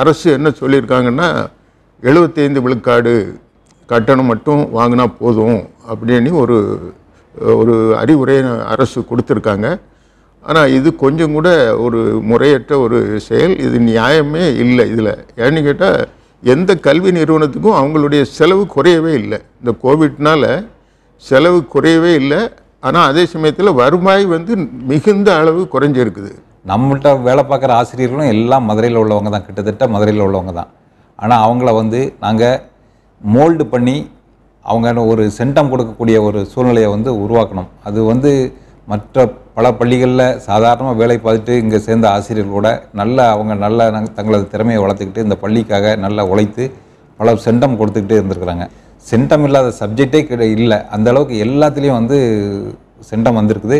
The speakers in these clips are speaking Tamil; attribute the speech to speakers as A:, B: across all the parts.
A: அரசு என்ன சொல்லியிருக்காங்கன்னா எழுபத்தைந்து விழுக்காடு கட்டணம் மட்டும் வாங்கினா போதும் அப்படின்னு ஒரு ஒரு அறிவுரை அரசு கொடுத்துருக்காங்க ஆனால் இது கொஞ்சம் கூட ஒரு முறையற்ற ஒரு செயல் இது நியாயமே இல்லை இதில் ஏன்னு கேட்டால் எந்த கல்வி நிறுவனத்துக்கும் அவங்களுடைய செலவு குறையவே இல்லை இந்த கோவிட்னால் செலவு குறையவே இல்லை ஆனால் அதே சமயத்தில் வருவாய் வந்து
B: மிகுந்த அளவு குறைஞ்சிருக்குது நம்மள்கிட்ட வேலை பார்க்குற ஆசிரியர்களும் எல்லாம் மதுரையில் உள்ளவங்க தான் கிட்டத்தட்ட மதுரையில் உள்ளவங்க தான் ஆனால் அவங்கள வந்து நாங்கள் மோல்டு பண்ணி அவங்க ஒரு சென்டம் கொடுக்கக்கூடிய ஒரு சூழ்நிலையை வந்து உருவாக்கணும் அது வந்து மற்ற பல பள்ளிகளில் சாதாரணமாக வேலை பார்த்துட்டு இங்கே சேர்ந்த ஆசிரியர்களோட நல்ல அவங்க நல்ல தங்களது திறமையை வளர்த்துக்கிட்டு இந்த பள்ளிக்காக நல்லா உழைத்து பல சென்டம் கொடுத்துக்கிட்டே இருந்திருக்கிறாங்க சென்டம் இல்லாத சப்ஜெக்டே இல்லை அந்தளவுக்கு எல்லாத்துலேயும் வந்து சென்டம் வந்திருக்குது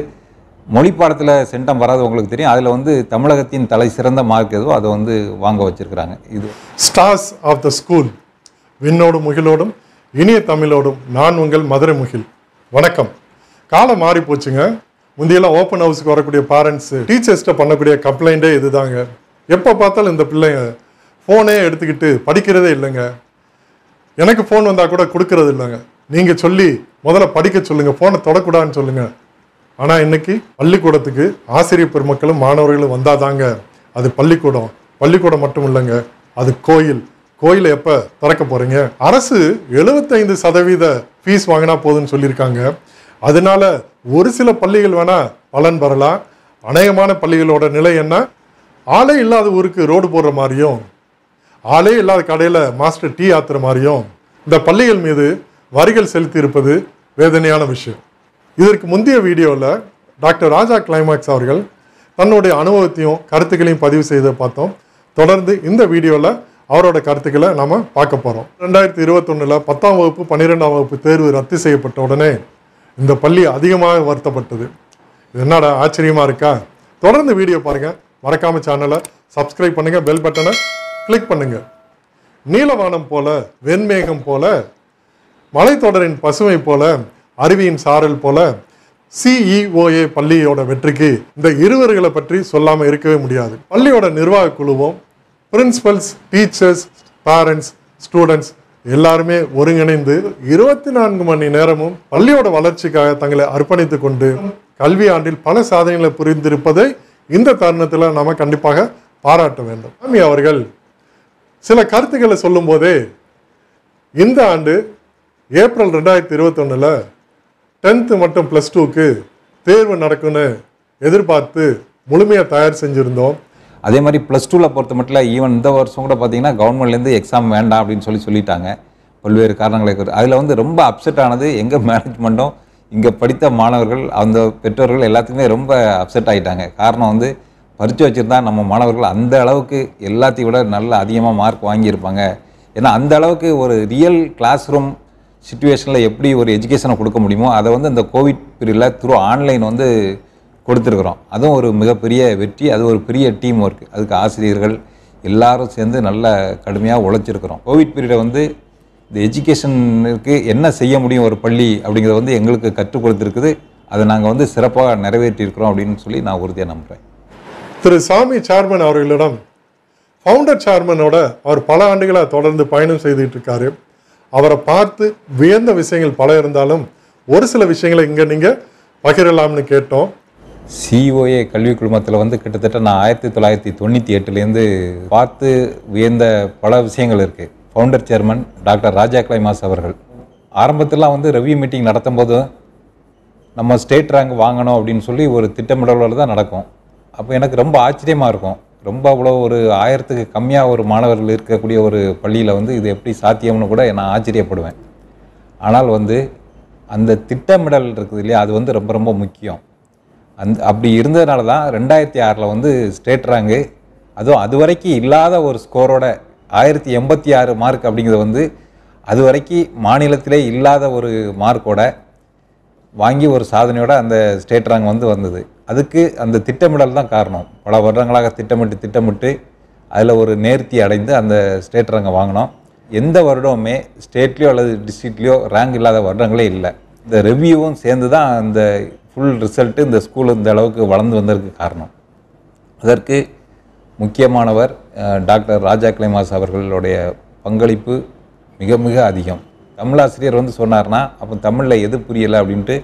B: மொழி பாடத்தில் சென்டம் வராது உங்களுக்கு தெரியும் அதில் வந்து தமிழகத்தின் தலை சிறந்த மார்க் எதுவோ அதை வந்து வாங்க வச்சுருக்கிறாங்க இது
C: ஸ்டார்ஸ் ஆஃப் த ஸ்கூல் விண்ணோடும் முகிலோடும் இனிய தமிழோடும் நான் உங்கள் மதுரை முகில் வணக்கம் காலம் மாறி போச்சுங்க முந்தையெல்லாம் ஓப்பன் ஹவுஸுக்கு வரக்கூடிய பேரண்ட்ஸு டீச்சர்ஸ்கிட்ட பண்ணக்கூடிய கம்ப்ளைண்ட்டே இதுதாங்க எப்போ பார்த்தாலும் இந்த பிள்ளைங்க ஃபோனே எடுத்துக்கிட்டு படிக்கிறதே இல்லைங்க எனக்கு ஃபோன் வந்தால் கூட கொடுக்கறது இல்லைங்க நீங்கள் சொல்லி முதல்ல படிக்க சொல்லுங்கள் ஃபோனை தொடக்கூடாதுன்னு சொல்லுங்கள் ஆனால் இன்னைக்கு பள்ளிக்கூடத்துக்கு ஆசிரியர் பெருமக்களும் மாணவர்களும் வந்தால் தாங்க அது பள்ளிக்கூடம் பள்ளிக்கூடம் மட்டும் இல்லைங்க அது கோயில் கோயிலை எப்போ திறக்க போகிறீங்க அரசு எழுபத்தைந்து சதவீத ஃபீஸ் வாங்கினா போதுன்னு சொல்லியிருக்காங்க அதனால ஒரு சில பள்ளிகள் வேணால் பலன் பெறலாம் அநேகமான பள்ளிகளோட நிலை என்ன ஆளே இல்லாத ஊருக்கு ரோடு போடுற மாதிரியும் ஆளே இல்லாத கடையில் மாஸ்டர் டீ ஆத்துற மாதிரியும் இந்த பள்ளிகள் மீது வரிகள் செலுத்தி இருப்பது வேதனையான விஷயம் இதற்கு முந்தைய வீடியோவில் டாக்டர் ராஜா கிளைமேக்ஸ் அவர்கள் தன்னுடைய அனுபவத்தையும் கருத்துக்களையும் பதிவு செய்த பார்த்தோம் தொடர்ந்து இந்த வீடியோவில் அவரோட கருத்துக்களை நம்ம பார்க்க போகிறோம் ரெண்டாயிரத்தி இருபத்தொன்னில் பத்தாம் வகுப்பு பன்னிரெண்டாம் வகுப்பு தேர்வு ரத்து செய்யப்பட்ட உடனே இந்த பள்ளி அதிகமாக வருத்தப்பட்டது இது என்னடா ஆச்சரியமாக இருக்கா தொடர்ந்து வீடியோ பாருங்கள் மறக்காமல் சேனலை சப்ஸ்கிரைப் பண்ணுங்கள் பெல் பட்டனை கிளிக் பண்ணுங்கள் நீலவானம் போல வெண்மேகம் போல மலைத்தொடரின் பசுமை போல அருவியின் சாரல் போல சிஇஓஏ e பள்ளியோட வெற்றிக்கு இந்த இருவர்களை பற்றி சொல்லாமல் இருக்கவே முடியாது பள்ளியோட நிர்வாக குழுவும் பிரின்சிபல்ஸ் டீச்சர்ஸ் பேரண்ட்ஸ் ஸ்டூடெண்ட்ஸ் எல்லாருமே ஒருங்கிணைந்து இருபத்தி நான்கு மணி நேரமும் பள்ளியோட வளர்ச்சிக்காக தங்களை அர்ப்பணித்து கொண்டு கல்வி ஆண்டில் பல சாதனைகளை புரிந்திருப்பதை இந்த தருணத்தில் நாம் கண்டிப்பாக பாராட்ட வேண்டும் சாமி அவர்கள் சில கருத்துக்களை சொல்லும்போதே இந்த ஆண்டு ஏப்ரல் ரெண்டாயிரத்தி இருபத்தொன்னில் டென்த்து மற்றும் ப்ளஸ் டூக்கு தேர்வு நடக்கும்னு எதிர்பார்த்து முழுமையாக தயார் செஞ்சுருந்தோம்
B: அதே மாதிரி ப்ளஸ் டூவில் பொறுத்த மட்டும் ஈவன் இந்த வருஷம் கூட பார்த்தீங்கன்னா கவர்மெண்ட்லேருந்து எக்ஸாம் வேண்டாம் அப்படின்னு சொல்லி சொல்லிட்டாங்க பல்வேறு காரணங்களை அதில் வந்து ரொம்ப அப்செட் ஆனது எங்கள் மேனேஜ்மெண்ட்டும் இங்கே படித்த மாணவர்கள் அந்த பெற்றோர்கள் எல்லாத்துக்குமே ரொம்ப அப்செட் ஆகிட்டாங்க காரணம் வந்து பறித்து வச்சுருந்தா நம்ம மாணவர்கள் அந்த அளவுக்கு எல்லாத்தையும் விட நல்ல அதிகமாக மார்க் வாங்கியிருப்பாங்க ஏன்னா அந்த அளவுக்கு ஒரு ரியல் கிளாஸ் ரூம் சுச்சுவேஷனில் எப்படி ஒரு எஜுகேஷனை கொடுக்க முடியுமோ அதை வந்து இந்த கோவிட் பீரியடில் த்ரூ ஆன்லைன் வந்து கொடுத்துருக்குறோம் அதுவும் ஒரு மிகப்பெரிய வெற்றி அது ஒரு பெரிய டீம் ஒர்க் அதுக்கு ஆசிரியர்கள் எல்லாரும் சேர்ந்து நல்ல கடுமையாக உழைச்சிருக்கிறோம் கோவிட் பீரியடை வந்து இந்த எஜுகேஷனுக்கு என்ன செய்ய முடியும் ஒரு பள்ளி அப்படிங்கிறத வந்து எங்களுக்கு கற்றுக் கொடுத்துருக்குது அதை நாங்கள் வந்து சிறப்பாக நிறைவேற்றியிருக்கிறோம் அப்படின்னு சொல்லி நான் உறுதியாக நம்புகிறேன் திரு சாமி சேர்மன் அவர்களிடம்
C: ஃபவுண்டர் சேர்மனோட அவர் பல ஆண்டுகளாக தொடர்ந்து பயணம் செய்துட்டு இருக்காரு அவரை பார்த்து வியந்த விஷயங்கள் பல இருந்தாலும் ஒரு சில விஷயங்களை இங்கே நீங்கள் பகிரலாம்னு கேட்டோம்
B: சிஓஏ கல்வி குழுமத்தில் வந்து கிட்டத்தட்ட நான் ஆயிரத்தி தொள்ளாயிரத்தி தொண்ணூற்றி எட்டுலேருந்து பார்த்து வியந்த பல விஷயங்கள் இருக்குது founder chairman doctor Raja Climax அவர்கள் ஆரம்பத்திலாம் வந்து ரெவ்யூ மீட்டிங் நடத்தும் போது நம்ம ஸ்டேட் ரேங்க் வாங்கணும் அப்படின்னு சொல்லி ஒரு திட்டமிடலோடு தான் நடக்கும் அப்போ எனக்கு ரொம்ப ஆச்சரியமாக இருக்கும் ரொம்ப அவ்வளோ ஒரு ஆயிரத்துக்கு கம்மியாக ஒரு மாணவர்கள் இருக்கக்கூடிய ஒரு பள்ளியில் வந்து இது எப்படி சாத்தியம்னு கூட நான் ஆச்சரியப்படுவேன் ஆனால் வந்து அந்த திட்டமிடல் இருக்குது இல்லையா அது வந்து ரொம்ப ரொம்ப முக்கியம் அந்த அப்படி இருந்ததுனால தான் ரெண்டாயிரத்தி ஆறில் வந்து ஸ்டேட் ரேங்கு அதுவும் அது வரைக்கும் இல்லாத ஒரு ஸ்கோரோட ஆயிரத்தி எண்பத்தி ஆறு மார்க் அப்படிங்கிறது வந்து அது வரைக்கும் மாநிலத்திலே இல்லாத ஒரு மார்க்கோட வாங்கி ஒரு சாதனையோட அந்த ஸ்டேட் ரேங்க் வந்து வந்தது அதுக்கு அந்த திட்டமிடல் தான் காரணம் பல வருடங்களாக திட்டமிட்டு திட்டமிட்டு அதில் ஒரு நேர்த்தி அடைந்து அந்த ஸ்டேட் ரேங்கை வாங்கினோம் எந்த வருடமுமே ஸ்டேட்லேயோ அல்லது டிஸ்ட்ரிக்ட்லேயோ ரேங்க் இல்லாத வருடங்களே இல்லை இந்த ரெவ்யூவும் சேர்ந்து தான் அந்த ஃபுல் ரிசல்ட்டு இந்த ஸ்கூல் இந்த அளவுக்கு வளர்ந்து வந்ததுக்கு காரணம் அதற்கு முக்கியமானவர் டாக்டர் ராஜா கிளைமாஸ் அவர்களுடைய பங்களிப்பு மிக மிக அதிகம் தமிழாசிரியர் வந்து சொன்னார்னா அப்போ தமிழில் எது புரியலை அப்படின்ட்டு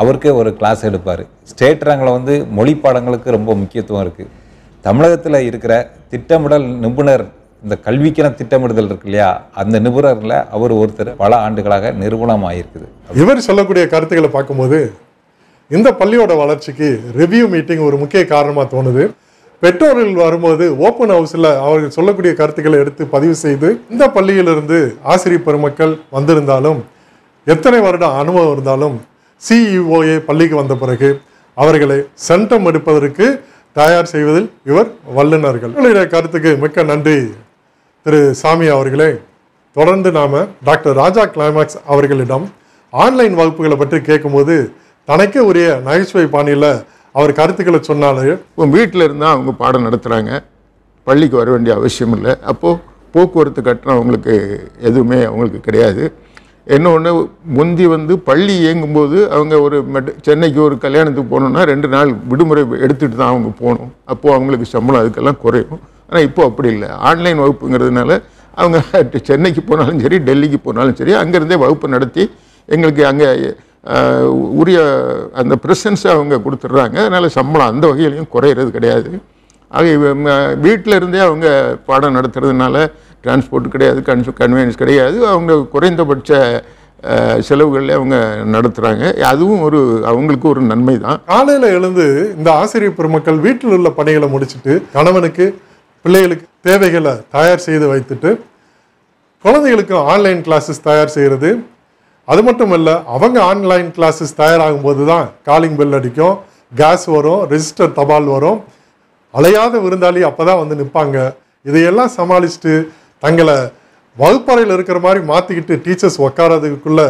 B: அவருக்கே ஒரு கிளாஸ் எடுப்பார் ஸ்டேட் ரேங்கில் வந்து மொழி பாடங்களுக்கு ரொம்ப முக்கியத்துவம் இருக்குது தமிழகத்தில் இருக்கிற திட்டமிடல் நிபுணர் இந்த கல்விக்கென திட்டமிடுதல் இருக்கு இல்லையா அந்த நிபுணரில் அவர் ஒருத்தர் பல ஆண்டுகளாக நிறுவனம் ஆகியிருக்குது இவர் சொல்லக்கூடிய கருத்துக்களை பார்க்கும்போது இந்த பள்ளியோட வளர்ச்சிக்கு ரிவ்யூ
C: மீட்டிங் ஒரு முக்கிய காரணமாக தோணுது பெற்றோர்கள் வரும்போது ஓப்பன் ஹவுஸில் அவர்கள் சொல்லக்கூடிய கருத்துக்களை எடுத்து பதிவு செய்து இந்த பள்ளியிலிருந்து ஆசிரியர் பெருமக்கள் வந்திருந்தாலும் எத்தனை வருடம் அனுபவம் இருந்தாலும் சிஇஓஏ e பள்ளிக்கு வந்த பிறகு அவர்களை சென்டம் எடுப்பதற்கு தயார் செய்வதில் இவர் வல்லுநர்கள் உங்களுடைய கருத்துக்கு மிக்க நன்றி திரு சாமி அவர்களே தொடர்ந்து நாம் டாக்டர் ராஜா கிளைமேக்ஸ் அவர்களிடம் ஆன்லைன் வகுப்புகளை பற்றி கேட்கும்போது தனக்கே உரிய நகைச்சுவை பாணியில் அவர்
A: கருத்துக்களை சொன்னாலே வீட்டில் இருந்தால் அவங்க பாடம் நடத்துகிறாங்க பள்ளிக்கு வர வேண்டிய அவசியம் இல்லை அப்போது போக்குவரத்து கட்டணம் அவங்களுக்கு எதுவுமே அவங்களுக்கு கிடையாது இன்னொன்று முந்தி வந்து பள்ளி இயங்கும்போது அவங்க ஒரு மெட் சென்னைக்கு ஒரு கல்யாணத்துக்கு போகணுன்னா ரெண்டு நாள் விடுமுறை எடுத்துகிட்டு தான் அவங்க போகணும் அப்போது அவங்களுக்கு சம்பளம் அதுக்கெல்லாம் குறையும் ஆனால் இப்போ அப்படி இல்லை ஆன்லைன் வகுப்புங்கிறதுனால அவங்க சென்னைக்கு போனாலும் சரி டெல்லிக்கு போனாலும் சரி அங்கேருந்தே வகுப்பு நடத்தி எங்களுக்கு அங்கே உரிய அந்த ப்ரெசன்ஸை அவங்க கொடுத்துட்றாங்க அதனால் சம்பளம் அந்த வகையிலையும் குறையிறது கிடையாது ஆக வீட்டில் இருந்தே அவங்க பாடம் நடத்துறதுனால டிரான்ஸ்போர்ட் கிடையாது கன்ஸ் கன்வீனியன்ஸ் கிடையாது அவங்க குறைந்தபட்ச செலவுகளில் அவங்க நடத்துகிறாங்க அதுவும் ஒரு அவங்களுக்கு ஒரு நன்மை தான் காலையில் எழுந்து
C: இந்த ஆசிரியர் பெருமக்கள் வீட்டில் உள்ள பணிகளை முடிச்சுட்டு கணவனுக்கு பிள்ளைகளுக்கு தேவைகளை தயார் செய்து வைத்துட்டு குழந்தைகளுக்கு ஆன்லைன் கிளாஸஸ் தயார் செய்கிறது அது மட்டும் இல்லை அவங்க ஆன்லைன் கிளாஸஸ் போது தான் காலிங் பெல் அடிக்கும் கேஸ் வரும் ரெஜிஸ்டர் தபால் வரும் அலையாத விருந்தாளி அப்போ தான் வந்து நிற்பாங்க இதையெல்லாம் சமாளிச்சுட்டு தங்களை வகுப்பறையில் இருக்கிற மாதிரி மாற்றிக்கிட்டு டீச்சர்ஸ் உட்காரதுக்குள்ளே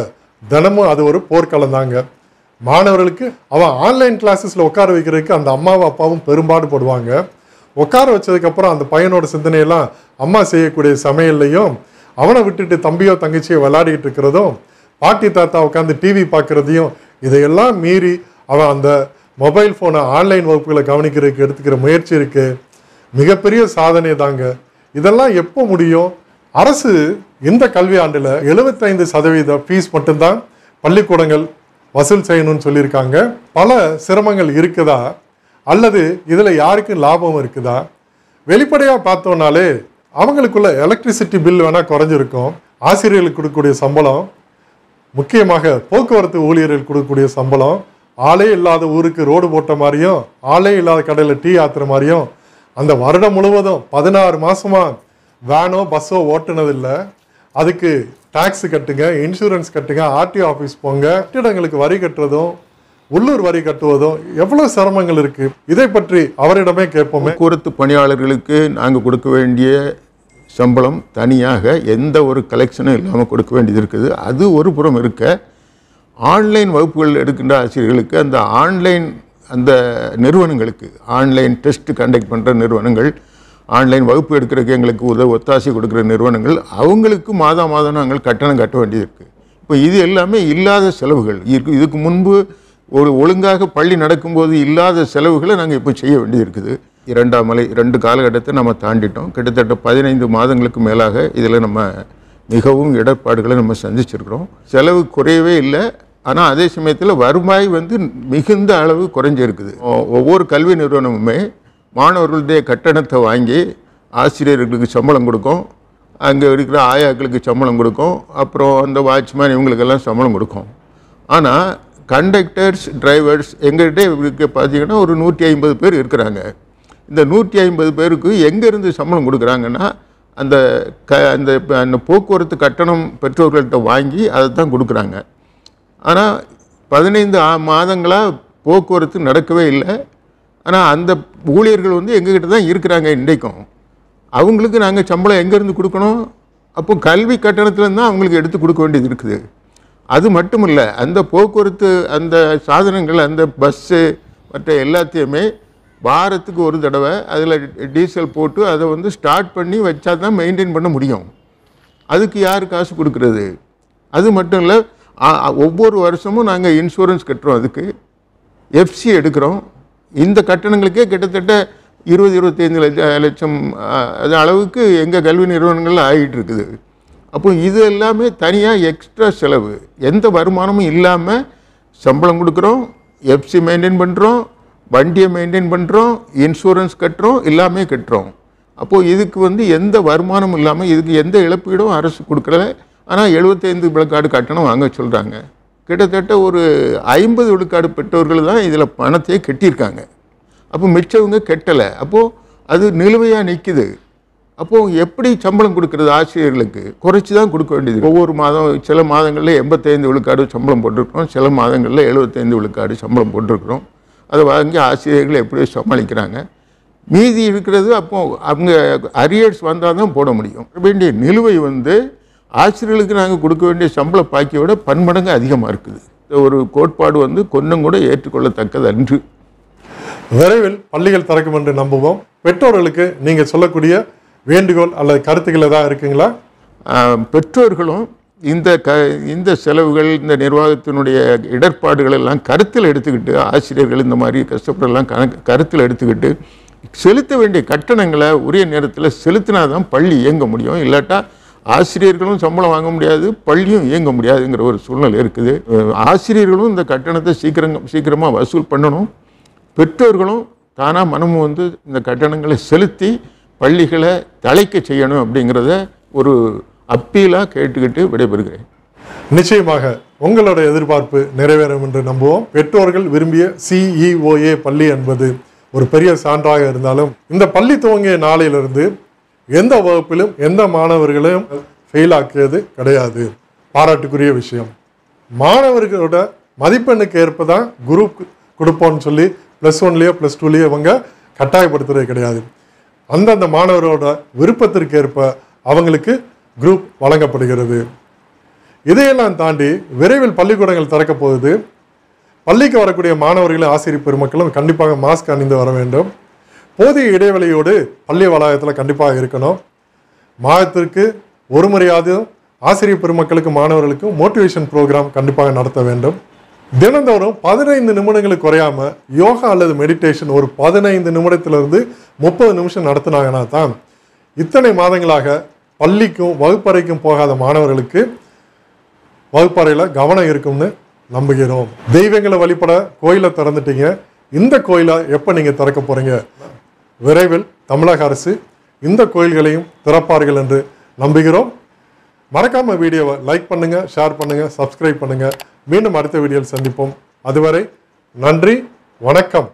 C: தினமும் அது ஒரு போர்க்களம் தாங்க மாணவர்களுக்கு அவன் ஆன்லைன் கிளாஸஸில் உட்கார வைக்கிறதுக்கு அந்த அம்மாவும் அப்பாவும் பெரும்பாடு போடுவாங்க உட்கார வச்சதுக்கப்புறம் அந்த பையனோட சிந்தனையெல்லாம் அம்மா செய்யக்கூடிய சமையல்லையும் அவனை விட்டுட்டு தம்பியோ தங்கச்சியோ விளையாடிக்கிட்டு இருக்கிறதும் பாட்டி தாத்தா உட்காந்து டிவி பார்க்குறதையும் இதையெல்லாம் மீறி அவன் அந்த மொபைல் ஃபோனை ஆன்லைன் வகுப்புகளை கவனிக்கிறதுக்கு எடுத்துக்கிற முயற்சி இருக்குது மிகப்பெரிய சாதனை தாங்க இதெல்லாம் எப்போ முடியும் அரசு இந்த கல்வி ஆண்டில் எழுபத்தைந்து சதவீத ஃபீஸ் மட்டும்தான் பள்ளிக்கூடங்கள் வசூல் செய்யணும்னு சொல்லியிருக்காங்க பல சிரமங்கள் இருக்குதா அல்லது இதில் யாருக்கும் லாபம் இருக்குதா வெளிப்படையாக பார்த்தோன்னாலே அவங்களுக்குள்ள எலக்ட்ரிசிட்டி பில் வேணால் குறைஞ்சிருக்கும் ஆசிரியர்களுக்கு கொடுக்கக்கூடிய சம்பளம் முக்கியமாக போக்குவரத்து ஊழியர்கள் கொடுக்கக்கூடிய சம்பளம் ஆளே இல்லாத ஊருக்கு ரோடு போட்ட மாதிரியும் ஆளே இல்லாத கடையில் டீ ஆத்துற மாதிரியும் அந்த வருடம் முழுவதும் பதினாறு மாதமாக வேனோ பஸ்ஸோ ஓட்டுனதில்லை அதுக்கு டேக்ஸ் கட்டுங்க இன்சூரன்ஸ் கட்டுங்க ஆர்டிஓ ஆஃபீஸ் போங்க கட்டிடங்களுக்கு வரி கட்டுறதும் உள்ளூர் வரி கட்டுவதும் எவ்வளோ சிரமங்கள்
A: இருக்குது இதை பற்றி அவரிடமே கேட்போமே போக்குவரத்து பணியாளர்களுக்கு நாங்கள் கொடுக்க வேண்டிய சம்பளம் தனியாக எந்த ஒரு கலெக்ஷனும் இல்லாமல் கொடுக்க வேண்டியது இருக்குது அது ஒரு புறம் இருக்க ஆன்லைன் வகுப்புகள் எடுக்கின்ற ஆசிரியர்களுக்கு அந்த ஆன்லைன் அந்த நிறுவனங்களுக்கு ஆன்லைன் டெஸ்ட் கண்டக்ட் பண்ணுற நிறுவனங்கள் ஆன்லைன் வகுப்பு எடுக்கிறதுக்கு எங்களுக்கு உதவி ஒத்தாசி கொடுக்குற நிறுவனங்கள் அவங்களுக்கு மாதம் மாதம் நாங்கள் கட்டணம் கட்ட வேண்டியது இருக்குது இப்போ இது எல்லாமே இல்லாத செலவுகள் இருக்கு இதுக்கு முன்பு ஒரு ஒழுங்காக பள்ளி நடக்கும்போது இல்லாத செலவுகளை நாங்கள் இப்போ செய்ய வேண்டியது இருக்குது இரண்டாம் மலை ரெண்டு காலகட்டத்தை நம்ம தாண்டிட்டோம் கிட்டத்தட்ட பதினைந்து மாதங்களுக்கு மேலாக இதில் நம்ம மிகவும் இடர்பாடுகளை நம்ம சந்திச்சிருக்கிறோம் செலவு குறையவே இல்லை ஆனால் அதே சமயத்தில் வருவாய் வந்து மிகுந்த அளவு குறைஞ்சிருக்குது ஒவ்வொரு கல்வி நிறுவனமுமே மாணவர்களுடைய கட்டணத்தை வாங்கி ஆசிரியர்களுக்கு சம்பளம் கொடுக்கும் அங்கே இருக்கிற ஆயாக்களுக்கு சம்பளம் கொடுக்கும் அப்புறம் அந்த வாட்ச்மேன் இவங்களுக்கெல்லாம் சம்பளம் கொடுக்கும் ஆனால் கண்டக்டர்ஸ் டிரைவர்ஸ் எங்கள்கிட்ட இருக்க பார்த்தீங்கன்னா ஒரு நூற்றி ஐம்பது பேர் இருக்கிறாங்க இந்த நூற்றி ஐம்பது பேருக்கு எங்கேருந்து சம்பளம் கொடுக்குறாங்கன்னா அந்த க அந்த போக்குவரத்து கட்டணம் பெற்றோர்கள்ட்ட வாங்கி அதை தான் கொடுக்குறாங்க ஆனால் பதினைந்து மாதங்களாக போக்குவரத்து நடக்கவே இல்லை ஆனால் அந்த ஊழியர்கள் வந்து எங்ககிட்ட தான் இருக்கிறாங்க இன்றைக்கும் அவங்களுக்கு நாங்கள் சம்பளம் எங்கேருந்து கொடுக்கணும் அப்போ கல்வி கட்டணத்துலேருந்து தான் அவங்களுக்கு எடுத்து கொடுக்க வேண்டியது இருக்குது அது மட்டும் இல்லை அந்த போக்குவரத்து அந்த சாதனங்கள் அந்த பஸ்ஸு மற்ற எல்லாத்தையுமே வாரத்துக்கு ஒரு தடவை அதில் டீசல் போட்டு அதை வந்து ஸ்டார்ட் பண்ணி வச்சா தான் மெயின்டைன் பண்ண முடியும் அதுக்கு யார் காசு கொடுக்குறது அது மட்டும் இல்லை ஒவ்வொரு வருஷமும் நாங்கள் இன்சூரன்ஸ் கட்டுறோம் அதுக்கு எஃப்சி எடுக்கிறோம் இந்த கட்டணங்களுக்கே கிட்டத்தட்ட இருபது இருபத்தைந்து லட்ச லட்சம் அது அளவுக்கு எங்கள் கல்வி நிறுவனங்கள் ஆகிட்டு இருக்குது அப்போ இது எல்லாமே தனியாக எக்ஸ்ட்ரா செலவு எந்த வருமானமும் இல்லாமல் சம்பளம் கொடுக்குறோம் எஃப்சி மெயின்டைன் பண்ணுறோம் வண்டியை மெயின்டைன் பண்ணுறோம் இன்சூரன்ஸ் கட்டுறோம் எல்லாமே கட்டுறோம் அப்போது இதுக்கு வந்து எந்த வருமானமும் இல்லாமல் இதுக்கு எந்த இழப்பீடும் அரசு கொடுக்குறத ஆனால் எழுபத்தைந்து விழுக்காடு கட்டணம் வாங்க சொல்கிறாங்க கிட்டத்தட்ட ஒரு ஐம்பது விழுக்காடு பெற்றோர்கள் தான் இதில் பணத்தையே கெட்டியிருக்காங்க அப்போ மிச்சவங்க கெட்டலை அப்போது அது நிலுவையாக நிற்கிது அப்போது எப்படி சம்பளம் கொடுக்குறது ஆசிரியர்களுக்கு குறைச்சி தான் கொடுக்க வேண்டியது ஒவ்வொரு மாதம் சில மாதங்களில் எண்பத்தைந்து விழுக்காடு சம்பளம் போட்டிருக்கிறோம் சில மாதங்களில் எழுபத்தைந்து விழுக்காடு சம்பளம் போட்டிருக்கிறோம் அதை வாங்கி ஆசிரியர்கள் எப்படி சமாளிக்கிறாங்க மீதி இருக்கிறது அப்போது அவங்க அரியர்ஸ் வந்தால் தான் போட முடியும் வேண்டிய நிலுவை வந்து ஆசிரியர்களுக்கு நாங்கள் கொடுக்க வேண்டிய சம்பள பாக்கியோட விட பன்மடங்கு அதிகமாக இருக்குது ஒரு கோட்பாடு வந்து கொஞ்சம் கூட ஏற்றுக்கொள்ளத்தக்கது அன்று
C: விரைவில் பள்ளிகள் திறக்கும் என்று நம்புவோம் பெற்றோர்களுக்கு நீங்கள் சொல்லக்கூடிய வேண்டுகோள் அல்லது
A: கருத்துக்கள் ஏதாவது இருக்குங்களா பெற்றோர்களும் இந்த க இந்த செலவுகள் இந்த நிர்வாகத்தினுடைய இடர்பாடுகள் எல்லாம் கருத்தில் எடுத்துக்கிட்டு ஆசிரியர்கள் இந்த மாதிரி கஷ்டப்படலாம் கணக்கு கருத்தில் எடுத்துக்கிட்டு செலுத்த வேண்டிய கட்டணங்களை உரிய நேரத்தில் செலுத்தினா தான் பள்ளி இயங்க முடியும் இல்லாட்டா ஆசிரியர்களும் சம்பளம் வாங்க முடியாது பள்ளியும் இயங்க முடியாதுங்கிற ஒரு சூழ்நிலை இருக்குது ஆசிரியர்களும் இந்த கட்டணத்தை சீக்கிரம் சீக்கிரமாக வசூல் பண்ணணும் பெற்றோர்களும் தானாக மனமும் வந்து இந்த கட்டணங்களை செலுத்தி பள்ளிகளை தலைக்க செய்யணும் அப்படிங்கிறத ஒரு அப்பீலாக கேட்டுக்கிட்டு விடைபெறுகிறேன்
C: நிச்சயமாக உங்களோட எதிர்பார்ப்பு நிறைவேறும் என்று நம்புவோம் பெற்றோர்கள் விரும்பிய சிஇஓஏ e பள்ளி என்பது ஒரு பெரிய சான்றாக இருந்தாலும் இந்த பள்ளி துவங்கிய நாளிலிருந்து எந்த வகுப்பிலும் எந்த மாணவர்களையும் ஃபெயில் ஆக்கியது கிடையாது பாராட்டுக்குரிய விஷயம் மாணவர்களோட மதிப்பெண்ணுக்கு ஏற்ப தான் குரூப் கொடுப்போம்னு சொல்லி ப்ளஸ் ஒன்லேயோ ப்ளஸ் டூலேயோ இவங்க கட்டாயப்படுத்துறது கிடையாது அந்தந்த மாணவரோட விருப்பத்திற்கு ஏற்ப அவங்களுக்கு குரூப் வழங்கப்படுகிறது இதையெல்லாம் தாண்டி விரைவில் பள்ளிக்கூடங்கள் திறக்க பள்ளிக்கு வரக்கூடிய மாணவர்களும் ஆசிரியர் பெருமக்களும் கண்டிப்பாக மாஸ்க் அணிந்து வர வேண்டும் போதிய இடைவெளியோடு பள்ளி வளாகத்தில் கண்டிப்பாக இருக்கணும் மாதத்திற்கு ஒரு முறையாவது ஆசிரியர் பெருமக்களுக்கும் மாணவர்களுக்கும் மோட்டிவேஷன் ப்ரோக்ராம் கண்டிப்பாக நடத்த வேண்டும் தினந்தோறும் பதினைந்து நிமிடங்களுக்கு குறையாமல் யோகா அல்லது மெடிடேஷன் ஒரு பதினைந்து நிமிடத்திலிருந்து முப்பது நிமிஷம் நடத்தினாங்கன்னா தான் இத்தனை மாதங்களாக பள்ளிக்கும் வகுப்பறைக்கும் போகாத மாணவர்களுக்கு வகுப்பறையில் கவனம் இருக்கும்னு நம்புகிறோம் தெய்வங்களை வழிபட கோயிலை திறந்துட்டீங்க இந்த கோயிலை எப்போ நீங்கள் திறக்க போகிறீங்க விரைவில் தமிழக அரசு இந்த கோயில்களையும் திறப்பார்கள் என்று நம்புகிறோம் மறக்காம வீடியோவை லைக் பண்ணுங்கள் ஷேர் பண்ணுங்கள் சப்ஸ்கிரைப் பண்ணுங்கள் மீண்டும் அடுத்த வீடியோவில் சந்திப்போம் அதுவரை நன்றி வணக்கம்